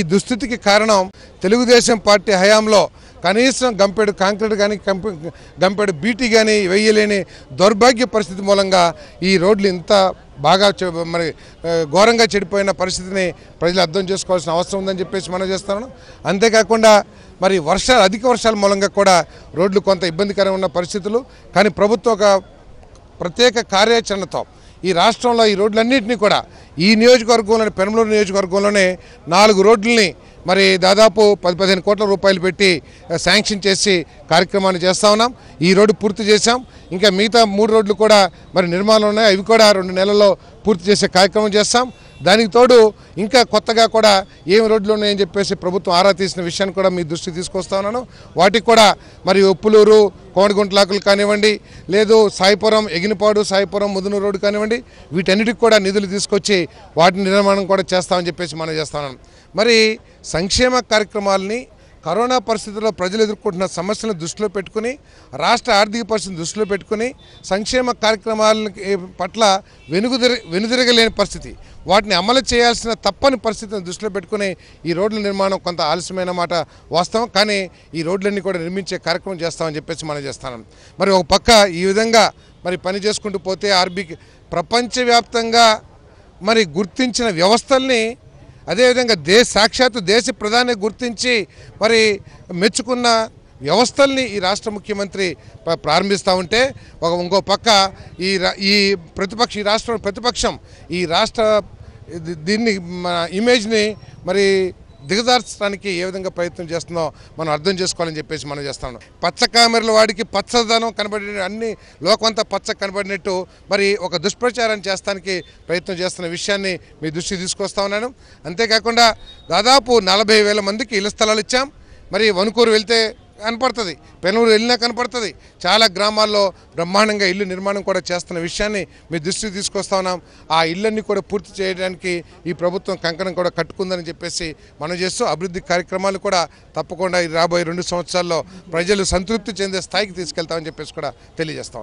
ఈ దుస్థితికి కారణం తెలుగుదేశం పార్టీ హయాంలో కనీసం గంపేడు కాంక్రీట్ కానీ గంపేడు బీటీ కానీ వేయలేని దౌర్భాగ్య పరిస్థితి మూలంగా ఈ రోడ్లు ఇంత బాగా మరి ఘోరంగా చెడిపోయిన పరిస్థితిని ప్రజలు అర్థం చేసుకోవాల్సిన అవసరం ఉందని చెప్పేసి మనం చేస్తున్నాను అంతేకాకుండా మరి వర్షాలు అధిక వర్షాల మూలంగా కూడా రోడ్లు కొంత ఇబ్బందికరంగా ఉన్న పరిస్థితులు కానీ ప్రభుత్వ ఒక ప్రత్యేక కార్యాచరణతో ఈ రాష్ట్రంలో ఈ రోడ్లన్నింటినీ కూడా ఈ నియోజకవర్గంలోనే పెనమలూరు నియోజకవర్గంలోనే నాలుగు రోడ్లని మరి దాదాపు పది పదిహేను కోట్ల రూపాయలు పెట్టి శాంక్షన్ చేసి కార్యక్రమాన్ని చేస్తూ ఉన్నాం ఈ రోడ్డు పూర్తి చేశాం ఇంకా మిగతా మూడు రోడ్లు కూడా మరి నిర్మాణం ఉన్నాయి అవి కూడా రెండు నెలల్లో పూర్తి చేసే కార్యక్రమం చేస్తాం దానికి తోడు ఇంకా కొత్తగా కూడా ఏం రోడ్లు ఉన్నాయని చెప్పేసి ప్రభుత్వం ఆరా తీసిన విషయాన్ని కూడా మీ దృష్టికి తీసుకొస్తా ఉన్నాను వాటికి కూడా మరి ఉప్పులూరు కోనగుంట్లాకులు కానివ్వండి లేదు సాయిపురం ఎగినిపాడు సాయిపురం ముదును రోడ్డు కానివ్వండి వీటన్నిటికి కూడా నిధులు తీసుకొచ్చి వాటి నిర్మాణం కూడా చేస్తామని చెప్పేసి మనం చేస్తున్నాం మరి సంక్షేమ కార్యక్రమాలని కరోనా పరిస్థితుల్లో ప్రజలు ఎదుర్కొంటున్న సమస్యలను దృష్టిలో పెట్టుకుని రాష్ట్ర ఆర్థిక పరిస్థితిని దృష్టిలో పెట్టుకుని సంక్షేమ కార్యక్రమాల పట్ల వెనుగుదిరి వెనుదిరగలేని పరిస్థితి వాటిని అమలు చేయాల్సిన తప్పని పరిస్థితిని దృష్టిలో పెట్టుకుని ఈ రోడ్ల నిర్మాణం కొంత ఆలస్యమైన మాట వాస్తవం కానీ ఈ రోడ్లన్నీ కూడా నిర్మించే కార్యక్రమం చేస్తామని చెప్పేసి మనం చేస్తాను మరి ఒక పక్క ఈ విధంగా మరి పని చేసుకుంటూ పోతే ఆర్బీకి ప్రపంచవ్యాప్తంగా మరి గుర్తించిన వ్యవస్థల్ని అదేవిధంగా దేశ సాక్షాత్ దేశ ప్రధాని గుర్తించి మరి మెచ్చుకున్న వ్యవస్థల్ని ఈ రాష్ట్ర ముఖ్యమంత్రి ప్రారంభిస్తూ ఉంటే ఒక ఇంకో పక్క ఈ ఈ ప్రతిపక్ష ఈ రాష్ట్ర ప్రతిపక్షం ఈ రాష్ట్ర దీన్ని ఇమేజ్ని మరి దిగదార్చడానికి ఏ విధంగా ప్రయత్నం చేస్తుందో మనం అర్థం చేసుకోవాలని చెప్పేసి మనం చేస్తాం పచ్చ కామెరల వాడికి పచ్చదనం కనబడిన అన్ని లోకమంతా పచ్చ కనబడినట్టు మరి ఒక దుష్ప్రచారం చేస్తానికి ప్రయత్నం చేస్తున్న విషయాన్ని మీ దృష్టికి తీసుకొస్తా ఉన్నాను అంతేకాకుండా దాదాపు నలభై వేల మందికి ఇళ్ల స్థలాలు ఇచ్చాం మరి వనుకూరు వెళ్తే కనపడుతుంది పెనూరు వెళ్ళినా కనపడుతుంది చాలా గ్రామాల్లో బ్రహ్మాండంగా ఇల్లు నిర్మాణం కూడా చేస్తున్న విషయాన్ని మీ దృష్టికి తీసుకొస్తా ఉన్నాం ఆ ఇళ్ళన్ని కూడా పూర్తి చేయడానికి ఈ ప్రభుత్వం కంకణం కూడా కట్టుకుందని చెప్పేసి మనం చేస్తూ అభివృద్ధి కార్యక్రమాలు కూడా తప్పకుండా రాబోయే రెండు సంవత్సరాల్లో ప్రజలు సంతృప్తి చెందే స్థాయికి తీసుకెళ్తామని చెప్పేసి కూడా తెలియజేస్తా